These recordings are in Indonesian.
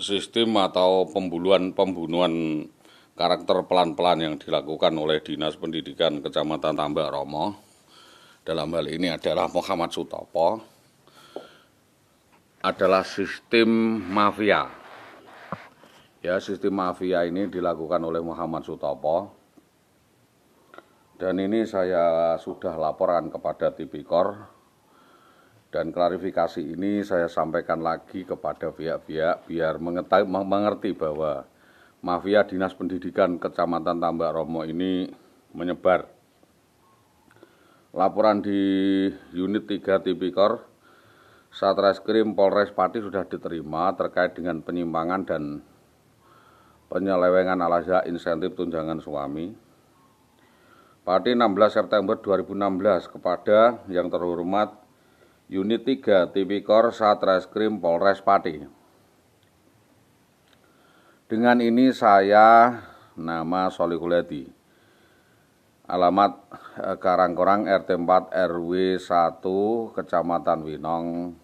sistem atau pembuluhan pembunuhan karakter pelan-pelan yang dilakukan oleh Dinas Pendidikan Kecamatan Tambak Romo dalam hal ini adalah Muhammad Sutopo adalah sistem mafia ya sistem mafia ini dilakukan oleh Muhammad Sutopo dan ini saya sudah laporan kepada Tipikor dan klarifikasi ini saya sampaikan lagi kepada pihak-pihak biar mengetahui mengerti bahwa mafia Dinas Pendidikan Kecamatan Tambak Romo ini menyebar. Laporan di unit 3 Tipikor Satreskrim Polres Pati sudah diterima terkait dengan penyimpangan dan penyelewengan alasnya insentif tunjangan suami. Pati 16 September 2016 kepada yang terhormat Unit 3 Tipikor Satreskrim Polres Pati. Dengan ini saya nama Solikuladi. Alamat eh, Karangkorang RT 4 RW 1 Kecamatan Winong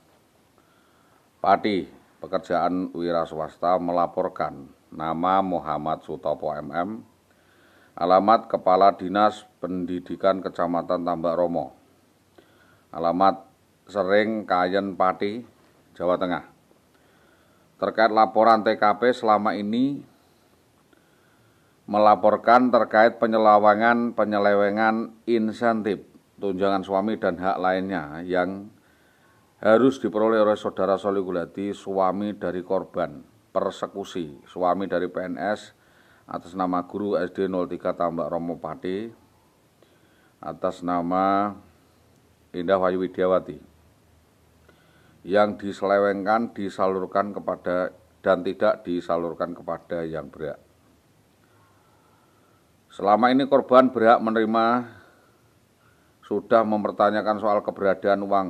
Pati. Pekerjaan wira swasta melaporkan nama Muhammad Sutopo MM. Alamat Kepala Dinas Pendidikan Kecamatan Tambak Romo. Alamat Sering Kayen Pati, Jawa Tengah. Terkait laporan TKP selama ini melaporkan terkait penyelawangan, penyelewengan insentif tunjangan suami dan hak lainnya yang harus diperoleh oleh saudara Soligulati suami dari korban persekusi suami dari PNS atas nama guru SD 03 Tambak Romo Pati atas nama Indah Wayu Widiawati yang diselewengkan disalurkan kepada dan tidak disalurkan kepada yang berhak. Selama ini korban berhak menerima sudah mempertanyakan soal keberadaan uang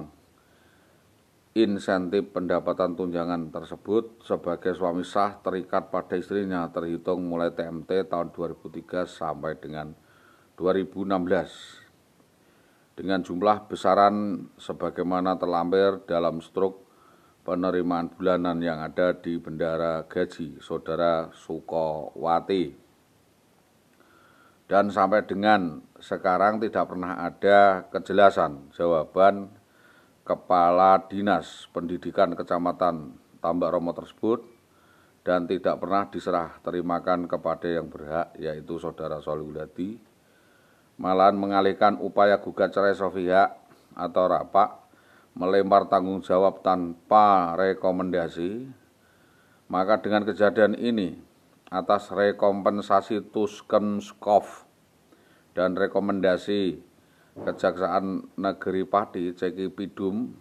insentif pendapatan tunjangan tersebut sebagai suami sah terikat pada istrinya terhitung mulai TMT tahun 2003 sampai dengan 2016 dengan jumlah besaran sebagaimana terlampir dalam struk penerimaan bulanan yang ada di Bendara Gaji, Saudara Sukowati. Dan sampai dengan sekarang tidak pernah ada kejelasan jawaban Kepala Dinas Pendidikan Kecamatan Tambak Romo tersebut dan tidak pernah diserah terimakan kepada yang berhak yaitu Saudara Solihulati malahan mengalihkan upaya gugat cerai Sofia atau rapak melempar tanggung jawab tanpa rekomendasi, maka dengan kejadian ini atas rekompensasi Tuskenskov dan rekomendasi Kejaksaan Negeri Pati Ceki Pidum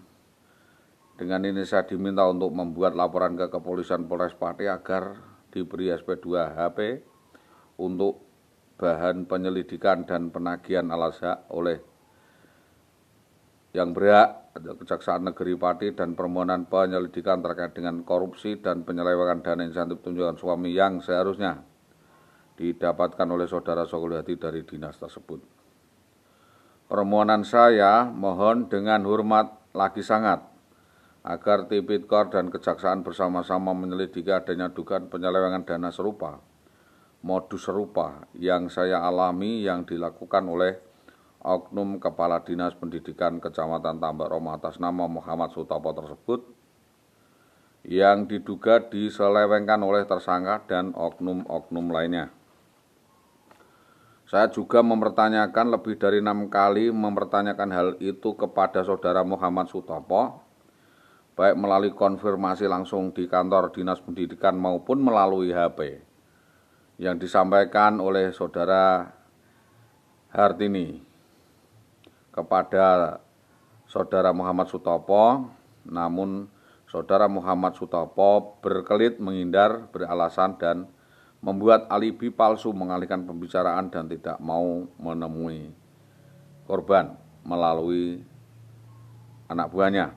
dengan ini saya diminta untuk membuat laporan ke Kepolisian Polres Pati agar diberi SP2 HP untuk bahan penyelidikan dan penagihan alas oleh yang berhak Kejaksaan Negeri Pati dan permohonan penyelidikan terkait dengan korupsi dan penyelewengan dana insentif tunjangan suami yang seharusnya didapatkan oleh saudara Sokulihati dari dinas tersebut. Permohonan saya mohon dengan hormat lagi sangat agar Tipikor dan Kejaksaan bersama-sama menyelidiki adanya dugaan penyelewengan dana serupa modus serupa yang saya alami yang dilakukan oleh oknum Kepala Dinas Pendidikan Kecamatan Tambak Roma atas nama Muhammad Sutopo tersebut yang diduga diselewengkan oleh tersangka dan oknum-oknum lainnya. Saya juga mempertanyakan lebih dari enam kali mempertanyakan hal itu kepada saudara Muhammad Sutopo, baik melalui konfirmasi langsung di kantor dinas pendidikan maupun melalui HP yang disampaikan oleh saudara Hartini kepada saudara Muhammad Sutopo, namun saudara Muhammad Sutopo berkelit menghindar, beralasan dan membuat alibi palsu mengalihkan pembicaraan dan tidak mau menemui korban melalui anak buahnya.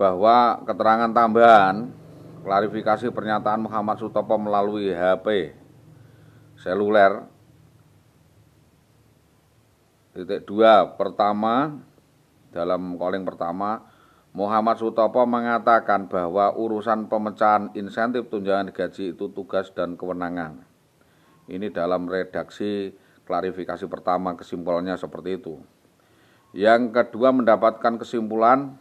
Bahwa keterangan tambahan klarifikasi pernyataan Muhammad Sutopo melalui HP seluler titik dua pertama dalam calling pertama Muhammad Sutopo mengatakan bahwa urusan pemecahan insentif tunjangan gaji itu tugas dan kewenangan. Ini dalam redaksi klarifikasi pertama kesimpulannya seperti itu. Yang kedua mendapatkan kesimpulan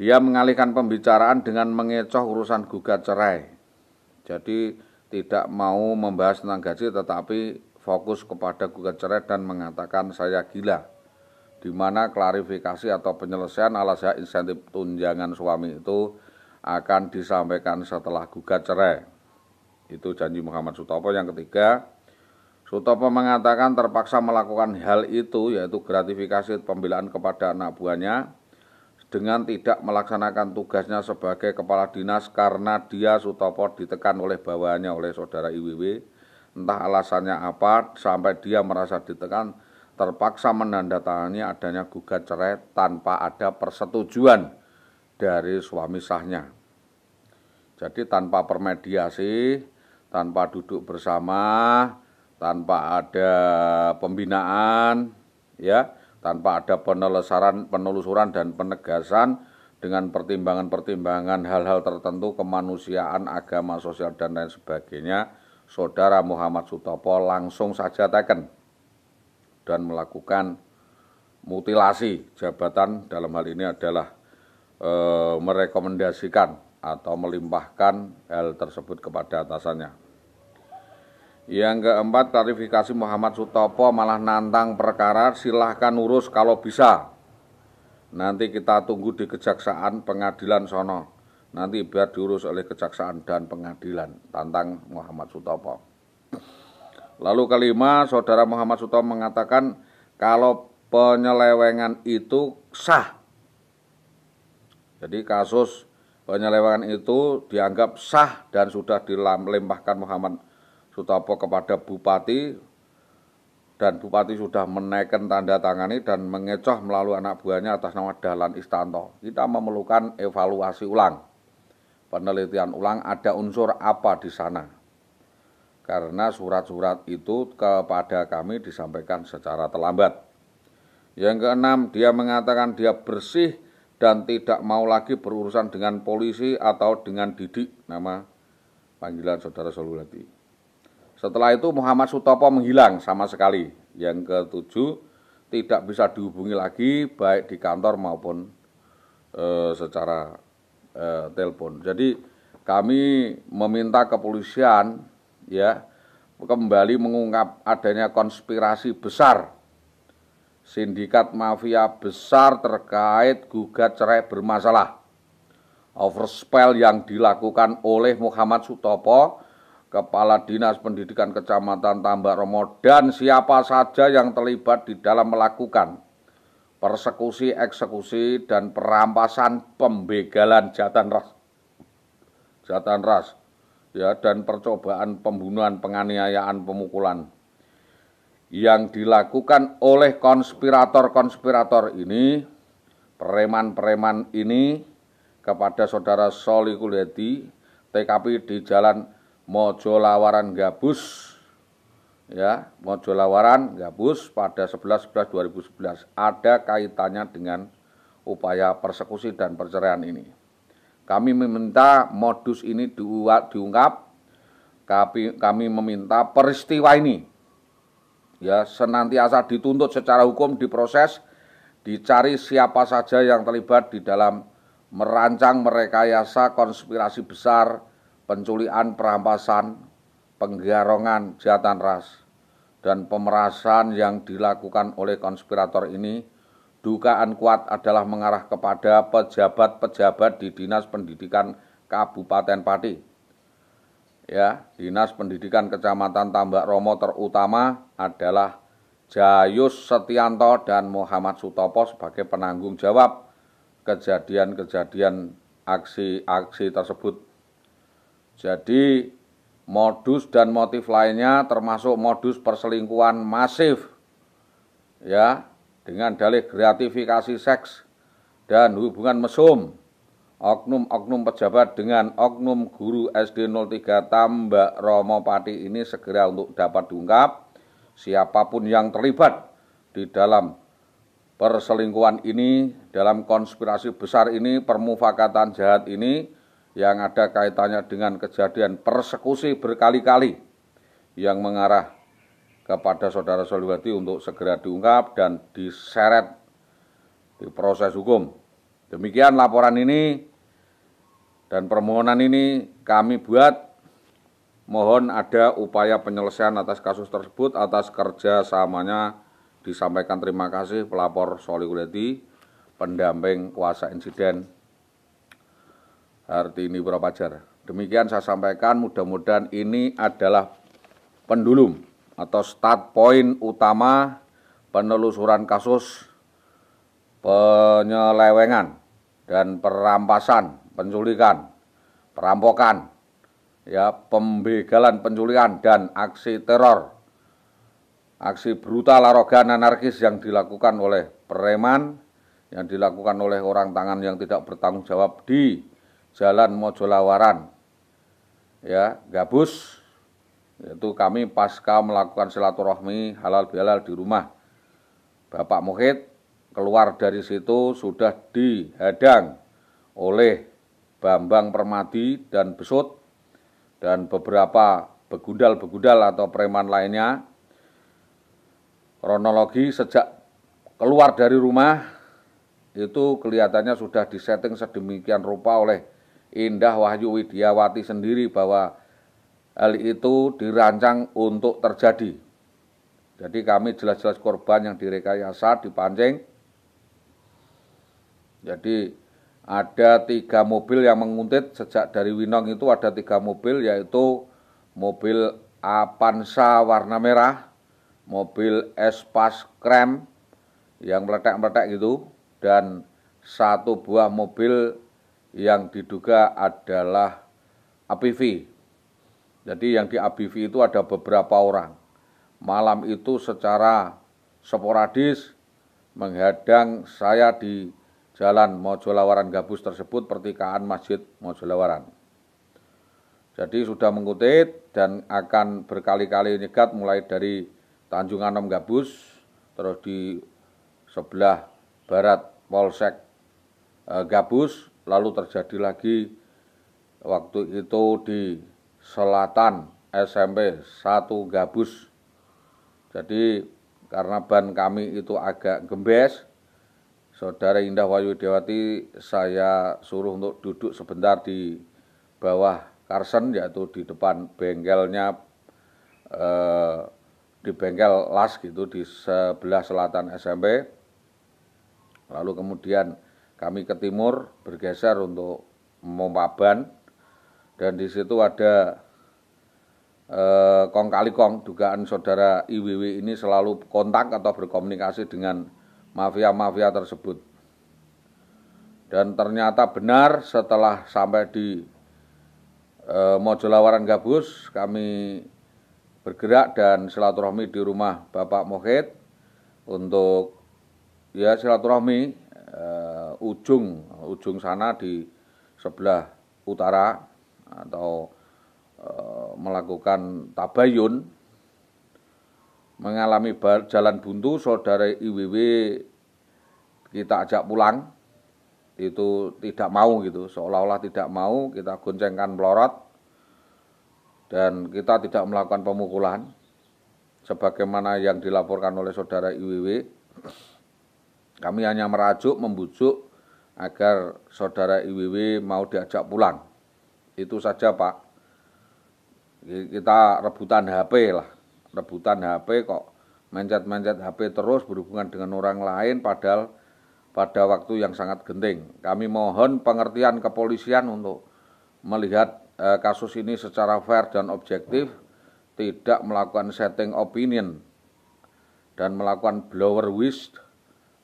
dia mengalihkan pembicaraan dengan mengecoh urusan gugat cerai. Jadi tidak mau membahas tentang gaji tetapi fokus kepada gugat cerai dan mengatakan saya gila. Di mana klarifikasi atau penyelesaian alasnya insentif tunjangan suami itu akan disampaikan setelah gugat cerai. Itu janji Muhammad Sutopo yang ketiga. Sutopo mengatakan terpaksa melakukan hal itu yaitu gratifikasi pembelaan kepada anak buahnya dengan tidak melaksanakan tugasnya sebagai kepala dinas karena dia Sutopo ditekan oleh bawahannya oleh saudara IWW entah alasannya apa sampai dia merasa ditekan terpaksa menandatangani adanya gugat cerai tanpa ada persetujuan dari suami sahnya. Jadi tanpa permediasi, tanpa duduk bersama, tanpa ada pembinaan, ya tanpa ada penelusuran, penelusuran dan penegasan dengan pertimbangan-pertimbangan hal-hal tertentu kemanusiaan, agama, sosial dan lain sebagainya, saudara Muhammad Sutopo langsung saja teken dan melakukan mutilasi jabatan dalam hal ini adalah e, merekomendasikan atau melimpahkan hal tersebut kepada atasannya. Yang keempat, klarifikasi Muhammad Sutopo malah nantang perkara, silahkan urus kalau bisa. Nanti kita tunggu di kejaksaan pengadilan sono. Nanti biar diurus oleh kejaksaan dan pengadilan, tantang Muhammad Sutopo. Lalu kelima, saudara Muhammad Sutopo mengatakan kalau penyelewengan itu sah. Jadi kasus penyelewengan itu dianggap sah dan sudah dilempahkan Muhammad Sutopo kepada bupati dan bupati sudah menaikkan tanda tangani dan mengecoh melalui anak buahnya atas nama Dahlan Istanto. Kita memerlukan evaluasi ulang. Penelitian ulang ada unsur apa di sana? Karena surat-surat itu kepada kami disampaikan secara terlambat. Yang keenam, dia mengatakan dia bersih dan tidak mau lagi berurusan dengan polisi atau dengan Didik, nama panggilan saudara Solulati. Setelah itu Muhammad Sutopo menghilang sama sekali. Yang ketujuh tidak bisa dihubungi lagi baik di kantor maupun e, secara e, telepon. Jadi kami meminta kepolisian ya kembali mengungkap adanya konspirasi besar sindikat mafia besar terkait gugat cerai bermasalah overspell yang dilakukan oleh Muhammad Sutopo Kepala Dinas Pendidikan Kecamatan Tambak Romo dan siapa saja yang terlibat di dalam melakukan persekusi, eksekusi, dan perampasan pembegalan jatan ras. Jatan ras ya dan percobaan pembunuhan, penganiayaan, pemukulan yang dilakukan oleh konspirator-konspirator ini, preman-preman ini kepada saudara Soli Hedi TKP di Jalan mojo lawaran gabus ya mojo lawaran gabus pada 11 11 2011 ada kaitannya dengan upaya persekusi dan perceraian ini kami meminta modus ini diungkap kami, kami meminta peristiwa ini ya senantiasa dituntut secara hukum diproses dicari siapa saja yang terlibat di dalam merancang merekayasa konspirasi besar penculian, perampasan, penggarongan jahatan ras, dan pemerasan yang dilakukan oleh konspirator ini, dugaan kuat adalah mengarah kepada pejabat-pejabat di Dinas Pendidikan Kabupaten Pati. Ya, Dinas Pendidikan Kecamatan Tambak Romo terutama adalah Jayus Setianto dan Muhammad Sutopo sebagai penanggung jawab kejadian-kejadian aksi-aksi tersebut. Jadi modus dan motif lainnya termasuk modus perselingkuhan masif ya dengan dalih gratifikasi seks dan hubungan mesum oknum-oknum pejabat dengan oknum guru SD 03 Tambak Romo Pati ini segera untuk dapat diungkap siapapun yang terlibat di dalam perselingkuhan ini dalam konspirasi besar ini permufakatan jahat ini yang ada kaitannya dengan kejadian persekusi berkali-kali yang mengarah kepada saudara Soliwati untuk segera diungkap dan diseret di proses hukum. Demikian laporan ini dan permohonan ini kami buat mohon ada upaya penyelesaian atas kasus tersebut atas kerja samanya disampaikan terima kasih pelapor Soliwati pendamping kuasa insiden arti Hartini Prapajar. Demikian saya sampaikan, mudah-mudahan ini adalah pendulum atau start point utama penelusuran kasus penyelewengan dan perampasan, penculikan, perampokan, ya pembegalan, penculikan dan aksi teror. Aksi brutal, arogan, anarkis yang dilakukan oleh preman, yang dilakukan oleh orang tangan yang tidak bertanggung jawab di Jalan Mojolawaran. Ya, gabus itu kami pasca melakukan silaturahmi halal bihalal di rumah. Bapak Muhid keluar dari situ sudah dihadang oleh Bambang Permadi dan Besut dan beberapa begudal-begudal atau preman lainnya. Kronologi sejak keluar dari rumah itu kelihatannya sudah disetting sedemikian rupa oleh Indah Wahyu Widiawati sendiri bahwa hal itu dirancang untuk terjadi. Jadi kami jelas-jelas korban yang direkayasa dipancing. Jadi ada tiga mobil yang menguntit sejak dari Winong itu ada tiga mobil yaitu mobil Avanza warna merah, mobil Espas krem yang meletak-meletak gitu dan satu buah mobil yang diduga adalah APV. Jadi yang di APV itu ada beberapa orang. Malam itu secara sporadis menghadang saya di jalan Mojolawaran Gabus tersebut pertikaan Masjid Mojolawaran. Jadi sudah mengutip dan akan berkali-kali nyegat mulai dari Tanjung Anom Gabus terus di sebelah barat Polsek eh, Gabus lalu terjadi lagi waktu itu di selatan SMP 1 Gabus. Jadi karena ban kami itu agak gembes, Saudara Indah Wayu Dewati saya suruh untuk duduk sebentar di bawah Karsen yaitu di depan bengkelnya eh, di bengkel Las gitu di sebelah selatan SMP. Lalu kemudian kami ke timur bergeser untuk memaban dan di situ ada eh, kong kali kong dugaan saudara IWW ini selalu kontak atau berkomunikasi dengan mafia-mafia tersebut. Dan ternyata benar setelah sampai di eh, Mojolawaran Gabus kami bergerak dan silaturahmi di rumah Bapak Mohit untuk ya silaturahmi uh, ujung ujung sana di sebelah utara atau uh, melakukan tabayun mengalami jalan buntu saudara IWW kita ajak pulang itu tidak mau gitu seolah-olah tidak mau kita goncengkan pelorot dan kita tidak melakukan pemukulan sebagaimana yang dilaporkan oleh saudara IWW kami hanya merajuk, membujuk agar saudara IWW mau diajak pulang. Itu saja Pak. Kita rebutan HP lah. Rebutan HP kok mencet-mencet HP terus berhubungan dengan orang lain padahal pada waktu yang sangat genting. Kami mohon pengertian kepolisian untuk melihat eh, kasus ini secara fair dan objektif, tidak melakukan setting opinion dan melakukan blower wish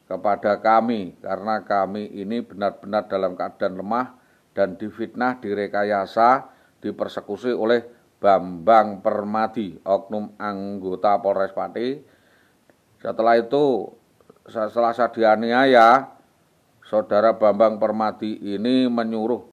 kepada kami karena kami ini benar-benar dalam keadaan lemah dan difitnah, direkayasa, dipersekusi oleh Bambang Permadi, oknum anggota Polres Pati. Setelah itu setelah saya dianiaya, saudara Bambang Permadi ini menyuruh